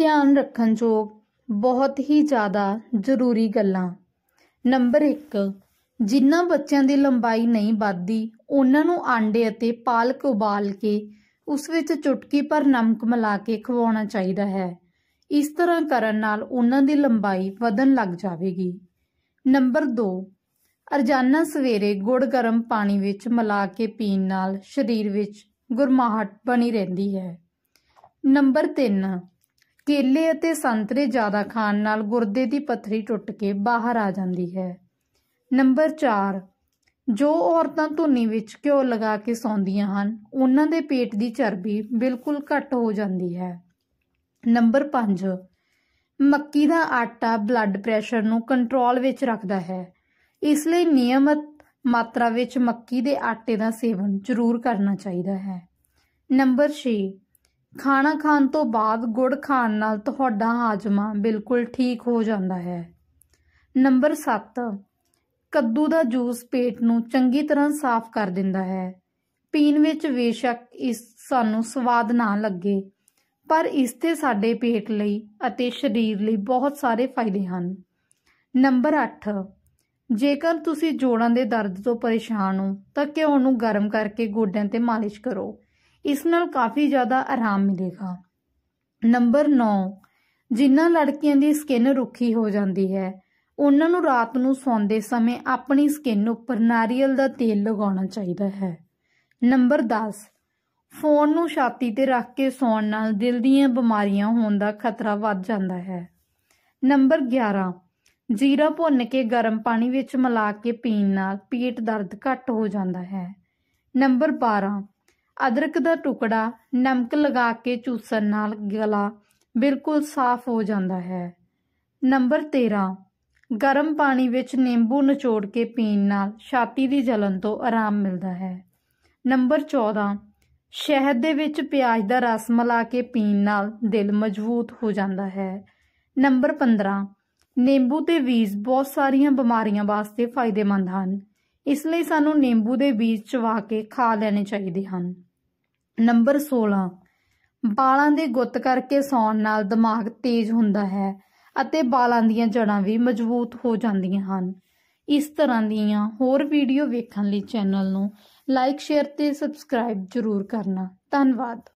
ਧਿਆਨ ਰੱਖਣ ਜੋ ਬਹੁਤ ਹੀ ਜ਼ਿਆਦਾ ਜ਼ਰੂਰੀ ਗੱਲਾਂ ਨੰਬਰ 1 ਜਿਨ੍ਹਾਂ ਬੱਚਿਆਂ ਦੀ ਲੰਬਾਈ ਨਹੀਂ ਵੱਧਦੀ ਉਹਨਾਂ ਨੂੰ ਆਂਡੇ ਅਤੇ ਪਾਲਕ ਉਬਾਲ ਕੇ ਉਸ ਵਿੱਚ ਚੁਟਕੀ ਪਰ ਨਮਕ ਮਿਲਾ ਕੇ ਖਵਾਉਣਾ ਚਾਹੀਦਾ ਹੈ ਇਸ ਤਰ੍ਹਾਂ ਕਰਨ ਨਾਲ ਉਹਨਾਂ ਦੀ ਲੰਬਾਈ ਵਧਣ ਲੱਗ ਜਾਵੇਗੀ ਨੰਬਰ 2 ਅਰਜਾਨਾ ਸਵੇਰੇ ਗੁੜ ਗਰਮ ਪਾਣੀ ਵਿੱਚ ਮਿਲਾ ਕੇ ਪੀਣ ਨਾਲ ਸਰੀਰ ਵਿੱਚ ਗੁਰਮਾਹਟ ਬਣੀ ਰਹਿੰਦੀ ਹੈ ਨੰਬਰ 3 ਕੇਲੇ ਅਤੇ ਸੰਤਰੇ ਜ਼ਿਆਦਾ ਖਾਣ ਨਾਲ ਗੁਰਦੇ ਦੀ ਪੱਥਰੀ ਟੁੱਟ ਕੇ ਬਾਹਰ ਆ ਜਾਂਦੀ ਹੈ ਨੰਬਰ 4 ਜੋ ਔਰਤਾਂ ਧੁੰਨੀ ਵਿੱਚ ਘਿਓ ਲਗਾ ਕੇ ਸੌਂਦੀਆਂ ਹਨ ਉਹਨਾਂ ਦੇ ਪੇਟ ਦੀ ਚਰਬੀ ਬਿਲਕੁਲ ਘੱਟ ਹੋ ਜਾਂਦੀ ਹੈ ਨੰਬਰ 5 ਮੱਕੀ ਦਾ ਆਟਾ ਬਲੱਡ ਪ੍ਰੈਸ਼ਰ ਨੂੰ ਕੰਟਰੋਲ ਵਿੱਚ ਰੱਖਦਾ ਹੈ ਇਸ ਲਈ ਨਿਯਮਤ ਮਾਤਰਾ ਵਿੱਚ ਮੱਕੀ ਦੇ ਆਟੇ ਦਾ ਸੇਵਨ ਜ਼ਰੂਰ ਕਰਨਾ ਚਾਹੀਦਾ ਹੈ ਨੰਬਰ 6 ਖਾਣਾ ਖਾਣ ਤੋਂ ਬਾਅਦ ਗੁੜ ਖਾਣ ਨਾਲ ਤੁਹਾਡਾ ਹਾਜ਼ਮਾ ਬਿਲਕੁਲ ਠੀਕ ਹੋ ਜਾਂਦਾ ਹੈ ਨੰਬਰ 7 ਕੱਦੂ ਦਾ ਜੂਸ ਪੇਟ ਨੂੰ ਚੰਗੀ ਤਰ੍ਹਾਂ ਸਾਫ਼ ਕਰ ਦਿੰਦਾ ਹੈ ਪੀਣ ਵਿੱਚ ਬੇਸ਼ੱਕ ਇਸ ਸਾਨੂੰ ਸਵਾਦ ਨਾ ਲੱਗੇ ਪਰ ਇਸ ਤੇ ਸਾਡੇ ਪੇਟ ਲਈ ਅਤੇ ਸਰੀਰ ਲਈ ਬਹੁਤ ਸਾਰੇ ਫਾਇਦੇ ਹਨ ਨੰਬਰ 8 ਜੇਕਰ ਤੁਸੀਂ ਜੋੜਾਂ ਦੇ ਦਰਦ ਤੋਂ ਪਰੇਸ਼ਾਨ ਹੋ ਤਾਂ ਘਿਓ ਨੂੰ ਗਰਮ ਕਰਕੇ ਗੋਡਿਆਂ ਤੇ ਮਾਲਿਸ਼ ਕਰੋ ਇਸ ਨਾਲ ਕਾਫੀ ਜ਼ਿਆਦਾ ਆਰਾਮ ਮਿਲੇਗਾ ਨੰਬਰ 9 ਜਿਨ੍ਹਾਂ ਲੜਕੀਆਂ ਦੀ ਸਕਿਨ ਰੁੱਖੀ ਹੋ ਜਾਂਦੀ ਹੈ ਉਹਨਾਂ ਨੂੰ ਰਾਤ ਨੂੰ ਸੌਂਦੇ ਸਮੇਂ ਆਪਣੀ ਸਕਿਨ ਉੱਪਰ ਨਾਰੀਅਲ ਦਾ ਤੇਲ ਲਗਾਉਣਾ ਚਾਹੀਦਾ ਹੈ ਨੰਬਰ 10 ਫੋਨ ਨੂੰ ਛਾਤੀ ਤੇ ਰੱਖ ਕੇ ਸੌਣ ਨਾਲ ਦਿਲ ਦੀਆਂ ਬਿਮਾਰੀਆਂ ਹੋਣ ਦਾ ਖਤਰਾ ਵੱਧ ਜਾਂਦਾ ਹੈ ਨੰਬਰ 11 ਜੀਰਾ ਭੁੰਨ ਕੇ ਗਰਮ ਪਾਣੀ ਵਿੱਚ ਮਿਲਾ ਕੇ ਪੀਣ ਨਾਲ ਪੇਟ ਦਰਦ ਘੱਟ ਹੋ ਜਾਂਦਾ ਹੈ ਨੰਬਰ 12 ਅਦਰਕ ਦਾ ਟੁਕੜਾ ਨਮਕ ਲਗਾ ਕੇ ਚੂਸਣ ਨਾਲ ਗਲਾ ਬਿਲਕੁਲ ਸਾਫ਼ ਹੋ ਜਾਂਦਾ ਹੈ ਨੰਬਰ 13 ਗਰਮ ਪਾਣੀ ਵਿੱਚ ਨਿੰਬੂ ਨਿਚੋੜ ਕੇ ਪੀਣ ਨਾਲ ਛਾਤੀ ਦੀ ਜਲਨ ਤੋਂ ਆਰਾਮ ਮਿਲਦਾ ਹੈ ਨੰਬਰ 14 ਸ਼ਹਿਦ ਦੇ ਵਿੱਚ ਪਿਆਜ਼ ਦਾ ਰਸ ਮਿਲਾ ਕੇ ਪੀਣ ਨਾਲ ਦਿਲ ਮਜ਼ਬੂਤ ਹੋ ਜਾਂਦਾ ਹੈ ਨੰਬਰ 15 ਨਿੰਬੂ ਤੇ ਬੀਜ ਬਹੁਤ ਸਾਰੀਆਂ ਬਿਮਾਰੀਆਂ ਵਾਸਤੇ ਫਾਇਦੇਮੰਦ ਹਨ ਇਸ ਲਈ ਸਾਨੂੰ ਨਿੰਬੂ ਦੇ ਬੀਜ ਚਵਾ ਕੇ ਖਾ ਲੈਣੇ ਚਾਹੀਦੇ ਹਨ ਨੰਬਰ 16 ਬਾਲਾਂ ਦੇ ਗੁੱਤ ਕਰਕੇ ਸੌਣ ਨਾਲ ਦਿਮਾਗ ਤੇਜ਼ ਹੁੰਦਾ ਹੈ ਅਤੇ ਬਾਲਾਂ ਦੀਆਂ ਜੜਾਂ ਵੀ ਮਜ਼ਬੂਤ ਹੋ ਜਾਂਦੀਆਂ ਹਨ ਇਸ ਤਰ੍ਹਾਂ ਦੀਆਂ ਹੋਰ ਵੀਡੀਓ ਵੇਖਣ ਲਈ ਚੈਨਲ ਨੂੰ ਲਾਈਕ ਸ਼ੇਅਰ ਤੇ ਸਬਸਕ੍ਰਾਈਬ ਜ਼ਰੂਰ ਕਰਨਾ ਧੰਨਵਾਦ